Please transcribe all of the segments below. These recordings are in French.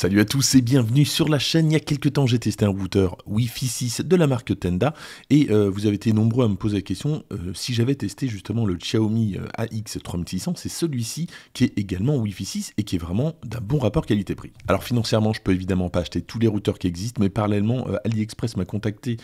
Salut à tous et bienvenue sur la chaîne. Il y a quelques temps, j'ai testé un routeur Wi-Fi 6 de la marque Tenda et euh, vous avez été nombreux à me poser la question euh, si j'avais testé justement le Xiaomi euh, AX3600, c'est celui-ci qui est également Wi-Fi 6 et qui est vraiment d'un bon rapport qualité-prix. Alors financièrement, je peux évidemment pas acheter tous les routeurs qui existent, mais parallèlement, AliExpress m'a contacté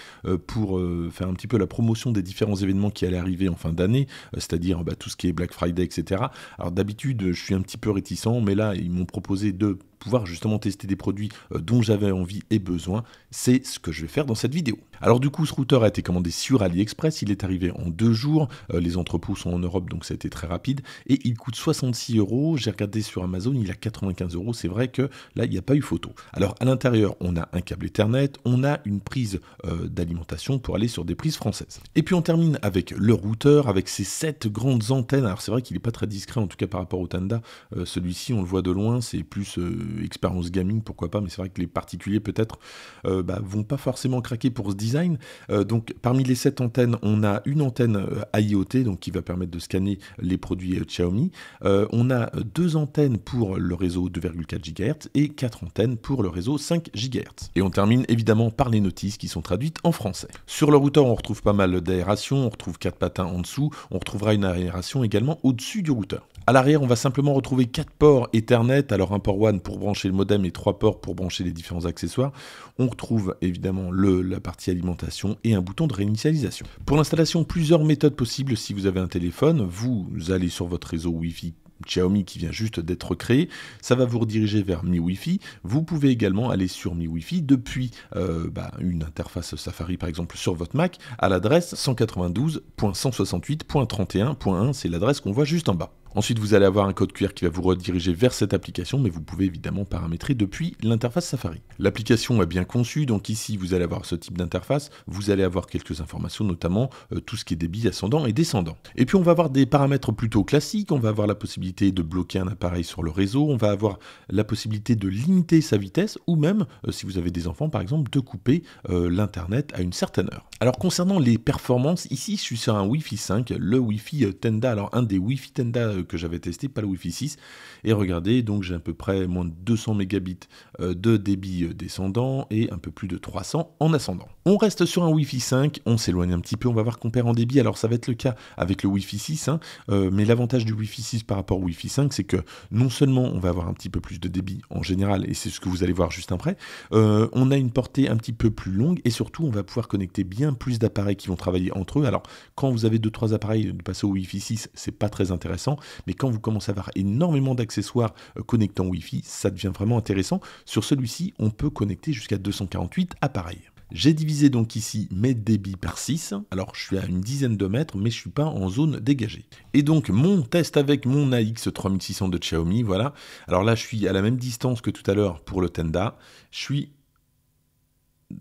pour faire un petit peu la promotion des différents événements qui allaient arriver en fin d'année, c'est-à-dire bah, tout ce qui est Black Friday, etc. Alors d'habitude, je suis un petit peu réticent, mais là, ils m'ont proposé de pouvoir justement tester des produits euh, dont j'avais envie et besoin. C'est ce que je vais faire dans cette vidéo. Alors du coup, ce routeur a été commandé sur AliExpress, il est arrivé en deux jours, euh, les entrepôts sont en Europe, donc ça a été très rapide, et il coûte 66 euros, j'ai regardé sur Amazon, il a 95 euros, c'est vrai que là, il n'y a pas eu photo. Alors à l'intérieur, on a un câble Ethernet, on a une prise euh, d'alimentation pour aller sur des prises françaises. Et puis on termine avec le routeur, avec ses sept grandes antennes, alors c'est vrai qu'il n'est pas très discret, en tout cas par rapport au Tanda, celui-ci, on le voit de loin, c'est plus expérience gaming, pourquoi pas, mais c'est vrai que les particuliers peut-être ne euh, bah, vont pas forcément craquer pour ce design. Euh, donc parmi les sept antennes, on a une antenne euh, IoT, donc qui va permettre de scanner les produits Xiaomi. on a deux antennes pour le réseau 2,4 GHz et quatre antennes pour le réseau 5 GHz. Et on termine évidemment par les notices qui sont traduites en français. Sur le routeur, on retrouve pas mal d'aération, on retrouve quatre patins en dessous, on retrouvera une aération également au-dessus du routeur. À l'arrière, on va simplement retrouver 4 ports Ethernet, alors un port WAN pour brancher le modem et 3 ports pour brancher les différents accessoires. On retrouve évidemment le, la partie alimentation et un bouton de réinitialisation. Pour l'installation, plusieurs méthodes possibles si vous avez un téléphone. Vous allez sur votre réseau Wi-Fi Xiaomi qui vient juste d'être créé, ça va vous rediriger vers Mi Wi-Fi. Vous pouvez également aller sur Mi Wi-Fi depuis euh, bah, une interface Safari par exemple sur votre Mac à l'adresse 192.168.31.1, c'est l'adresse qu'on voit juste en bas. Ensuite, vous allez avoir un code QR qui va vous rediriger vers cette application, mais vous pouvez évidemment paramétrer depuis l'interface Safari. L'application est bien conçue, donc ici vous allez avoir ce type d'interface, vous allez avoir quelques informations, notamment euh, tout ce qui est débit ascendant et descendant. Et puis on va avoir des paramètres plutôt classiques, on va avoir la possibilité de bloquer un appareil sur le réseau, on va avoir la possibilité de limiter sa vitesse, ou même, euh, si vous avez des enfants par exemple, de couper euh, l'Internet à une certaine heure. Alors concernant les performances, ici je suis sur un Wi-Fi 5, le Wi-Fi Tenda, alors un des Wi-Fi Tenda que j'avais testé, pas le Wi-Fi 6. Et regardez, donc j'ai à peu près moins de 200 mégabits euh, de débit euh, descendant et un peu plus de 300 en ascendant. On reste sur un Wi-Fi 5, on s'éloigne un petit peu, on va voir qu'on perd en débit. Alors ça va être le cas avec le Wi-Fi 6, hein, euh, mais l'avantage du Wi-Fi 6 par rapport au Wi-Fi 5, c'est que non seulement on va avoir un petit peu plus de débit en général, et c'est ce que vous allez voir juste après, on a une portée un petit peu plus longue et surtout on va pouvoir connecter bien plus d'appareils qui vont travailler entre eux. Alors quand vous avez 2-3 appareils, de passer au Wi-Fi 6, c'est pas très intéressant, mais quand vous commencez à avoir énormément d'accessoires euh, connectant Wi-Fi, ça devient vraiment intéressant. Sur celui-ci, on peut connecter jusqu'à 248 appareils. J'ai divisé donc ici mes débits par 6. Alors je suis à une dizaine de mètres, mais je suis pas en zone dégagée. Et donc mon test avec mon AX3600 de Xiaomi, voilà. Alors là, je suis à la même distance que tout à l'heure pour le Tenda. Je suis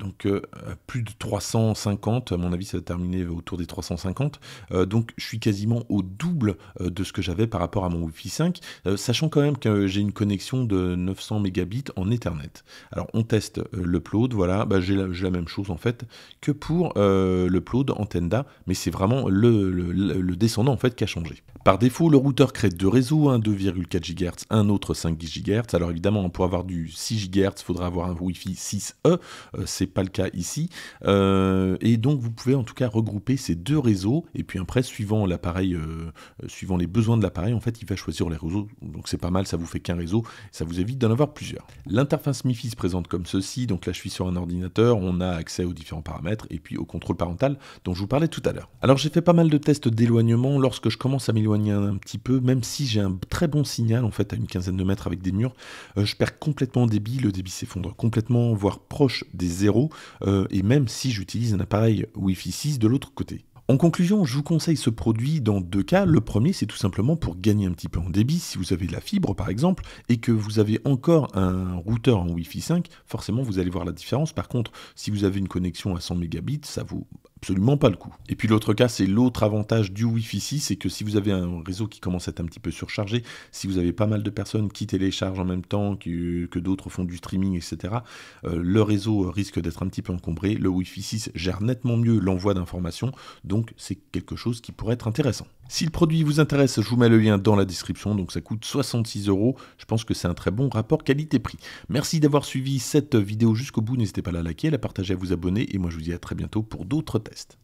donc euh, plus de 350, à mon avis ça va terminer autour des 350, euh, donc je suis quasiment au double euh, de ce que j'avais par rapport à mon Wi-Fi 5, sachant quand même que j'ai une connexion de 900 mégabits en Ethernet. Alors on teste l'upload, voilà, bah, j'ai la, même chose en fait que pour l'upload tenda, mais c'est vraiment le, descendant en fait qui a changé. Par défaut, le routeur crée deux réseaux, un 2,4 GHz, un autre 5 GHz, alors évidemment pour avoir du 6 GHz, faudra avoir un Wi-Fi 6E, c'est pas le cas ici. Euh, et donc vous pouvez en tout cas regrouper ces deux réseaux et puis après suivant l'appareil, euh, euh, suivant les besoins de l'appareil, en fait il va choisir les réseaux. Donc c'est pas mal, ça vous fait qu'un réseau, ça vous évite d'en avoir plusieurs. L'interface MiFi se présente comme ceci. Donc là je suis sur un ordinateur, on a accès aux différents paramètres et puis au contrôle parental dont je vous parlais tout à l'heure. Alors j'ai fait pas mal de tests d'éloignement. Lorsque je commence à m'éloigner un petit peu, même si j'ai un très bon signal en fait à une quinzaine de mètres avec des murs, je perds complètement débit, le débit s'effondre complètement, voire proche des zéros euh, et même si j'utilise un appareil Wi-Fi 6 de l'autre côté. En conclusion, je vous conseille ce produit dans deux cas. Le premier, c'est tout simplement pour gagner un petit peu en débit. Si vous avez de la fibre, par exemple, et que vous avez encore un routeur en Wi-Fi 5, forcément, vous allez voir la différence. Par contre, si vous avez une connexion à 100 Mbps ça vous absolument pas le coup. Et puis l'autre cas, c'est l'autre avantage du Wi-Fi 6, c'est que si vous avez un réseau qui commence à être un petit peu surchargé, si vous avez pas mal de personnes qui téléchargent en même temps que, d'autres font du streaming, etc., euh, le réseau risque d'être un petit peu encombré. Le Wi-Fi 6 gère nettement mieux l'envoi d'informations, donc c'est quelque chose qui pourrait être intéressant. Si le produit vous intéresse, je vous mets le lien dans la description, donc ça coûte 66 euros. Je pense que c'est un très bon rapport qualité-prix. Merci d'avoir suivi cette vidéo jusqu'au bout, n'hésitez pas à la liker, à la partager, à vous abonner, et moi je vous dis à très bientôt pour d'autres tests.